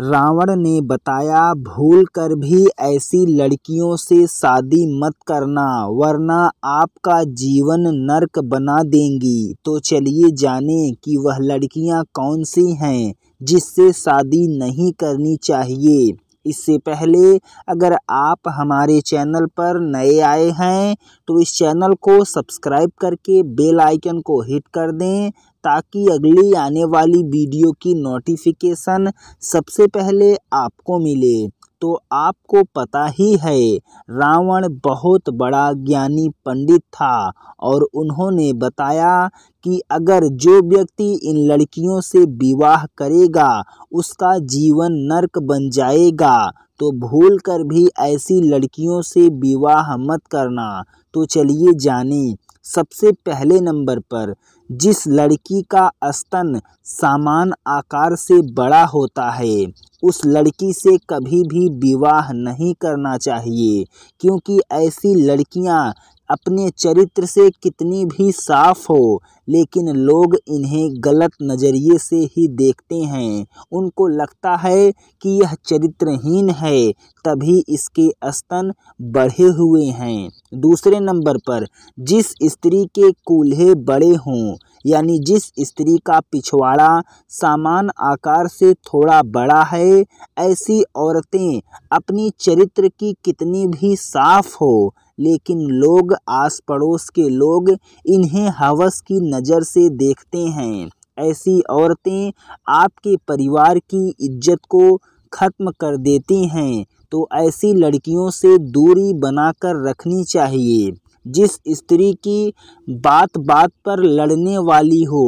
रावण ने बताया भूल कर भी ऐसी लड़कियों से शादी मत करना वरना आपका जीवन नरक बना देंगी तो चलिए जानें कि वह लड़कियां कौन सी हैं जिससे शादी नहीं करनी चाहिए इससे पहले अगर आप हमारे चैनल पर नए आए हैं तो इस चैनल को सब्सक्राइब करके बेल आइकन को हिट कर दें ताकि अगली आने वाली वीडियो की नोटिफिकेशन सबसे पहले आपको मिले तो आपको पता ही है रावण बहुत बड़ा ज्ञानी पंडित था और उन्होंने बताया कि अगर जो व्यक्ति इन लड़कियों से विवाह करेगा उसका जीवन नरक बन जाएगा तो भूल कर भी ऐसी लड़कियों से विवाह मत करना तो चलिए जाने सबसे पहले नंबर पर जिस लड़की का स्तन सामान आकार से बड़ा होता है उस लड़की से कभी भी विवाह नहीं करना चाहिए क्योंकि ऐसी लड़कियां अपने चरित्र से कितनी भी साफ़ हो लेकिन लोग इन्हें गलत नज़रिए से ही देखते हैं उनको लगता है कि यह चरित्रहीन है तभी इसके स्तन बढ़े हुए हैं दूसरे नंबर पर जिस स्त्री के कूल्हे बड़े हों यानी जिस स्त्री का पिछवाड़ा सामान आकार से थोड़ा बड़ा है ऐसी औरतें अपनी चरित्र की कितनी भी साफ़ हो लेकिन लोग आस पड़ोस के लोग इन्हें हवस की नज़र से देखते हैं ऐसी औरतें आपके परिवार की इज्जत को ख़त्म कर देती हैं तो ऐसी लड़कियों से दूरी बनाकर रखनी चाहिए जिस स्त्री की बात बात पर लड़ने वाली हो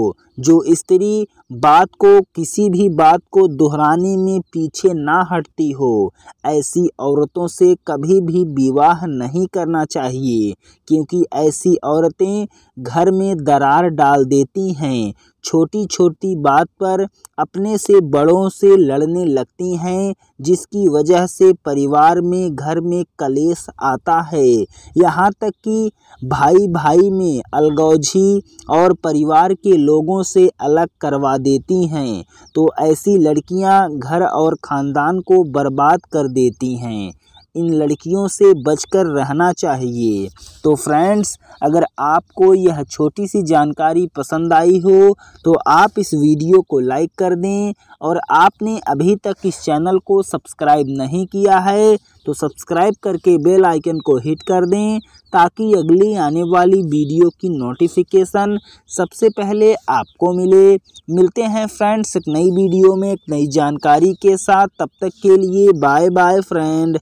जो स्त्री बात को किसी भी बात को दोहराने में पीछे ना हटती हो ऐसी औरतों से कभी भी विवाह नहीं करना चाहिए क्योंकि ऐसी औरतें घर में दरार डाल देती हैं छोटी छोटी बात पर अपने से बड़ों से लड़ने लगती हैं जिसकी वजह से परिवार में घर में कलेश आता है यहाँ तक कि भाई भाई में अलगौझी और परिवार के लोगों से अलग करवा देती हैं तो ऐसी लड़कियां घर और ख़ानदान को बर्बाद कर देती हैं इन लड़कियों से बचकर रहना चाहिए तो फ्रेंड्स अगर आपको यह छोटी सी जानकारी पसंद आई हो तो आप इस वीडियो को लाइक कर दें और आपने अभी तक इस चैनल को सब्सक्राइब नहीं किया है तो सब्सक्राइब करके बेल आइकन को हिट कर दें ताकि अगली आने वाली वीडियो की नोटिफिकेशन सबसे पहले आपको मिले मिलते हैं फ्रेंड्स एक नई वीडियो में एक नई जानकारी के साथ तब तक के लिए बाय बाय फ्रेंड